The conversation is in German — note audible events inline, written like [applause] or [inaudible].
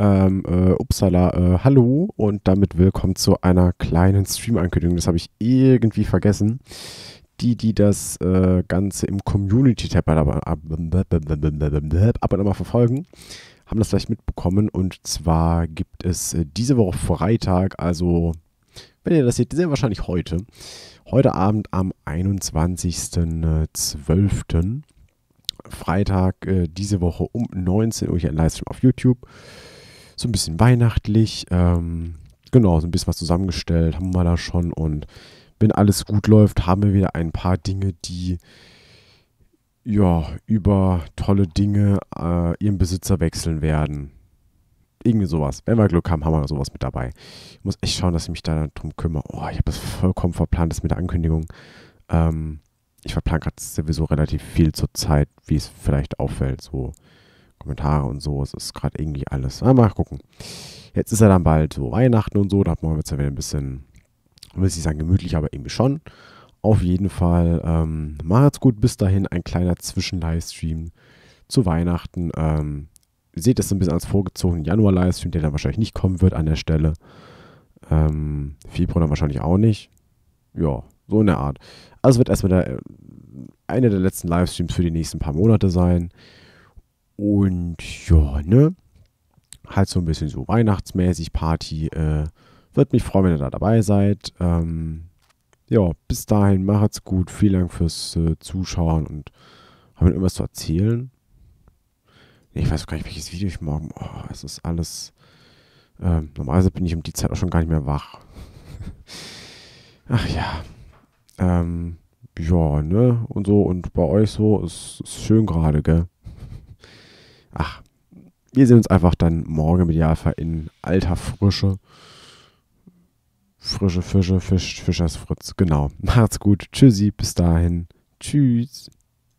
ähm, äh, Uppsala, äh, hallo und damit willkommen zu einer kleinen Stream-Ankündigung. Das habe ich irgendwie vergessen. Die, die das äh, Ganze im Community-Tab ab, ab, ab und an mal verfolgen, haben das vielleicht mitbekommen. Und zwar gibt es äh, diese Woche Freitag, also wenn ihr das seht, sehr wahrscheinlich heute, heute Abend am 21.12. Freitag äh, diese Woche um 19 Uhr hier ein Livestream auf YouTube so ein bisschen weihnachtlich. Ähm, genau, so ein bisschen was zusammengestellt haben wir da schon. Und wenn alles gut läuft, haben wir wieder ein paar Dinge, die ja über tolle Dinge äh, ihren Besitzer wechseln werden. Irgendwie sowas. Wenn wir Glück haben, haben wir sowas mit dabei. Ich muss echt schauen, dass ich mich da drum kümmere. Oh, ich habe das vollkommen verplant, das mit der Ankündigung. Ähm, ich verplan gerade sowieso relativ viel zur Zeit, wie es vielleicht auffällt. So Kommentare und so. Es ist gerade irgendwie alles. Aber mal gucken. Jetzt ist ja dann bald so Weihnachten und so. Da wollen wir jetzt ja wieder ein bisschen, muss ich sagen, gemütlich, aber irgendwie schon. Auf jeden Fall, ähm, macht's gut. Bis dahin ein kleiner Zwischen-Livestream zu Weihnachten. Ähm, ihr seht es ein bisschen als vorgezogenen Januar-Livestream, der dann wahrscheinlich nicht kommen wird an der Stelle. Ähm, Februar dann wahrscheinlich auch nicht. Ja, so in der Art. Also wird erstmal der, äh, einer der letzten Livestreams für die nächsten paar Monate sein. Und ja, ne? Halt so ein bisschen so weihnachtsmäßig Party. Äh, Würde mich freuen, wenn ihr da dabei seid. Ähm, ja, bis dahin, macht's gut. Vielen Dank fürs äh, Zuschauen und haben wir irgendwas zu erzählen? Nee, ich weiß gar nicht, welches Video ich morgen. Oh, es ist alles. Äh, normalerweise bin ich um die Zeit auch schon gar nicht mehr wach. [laughs] Ach ja. Ähm, ja, ne? Und so. Und bei euch so. ist, ist schön gerade, gell? Wir sehen uns einfach dann morgen im Idealfall in alter Frische. Frische Fische, Fisch, Fischersfritz. Genau. Macht's gut. Tschüssi. Bis dahin. Tschüss.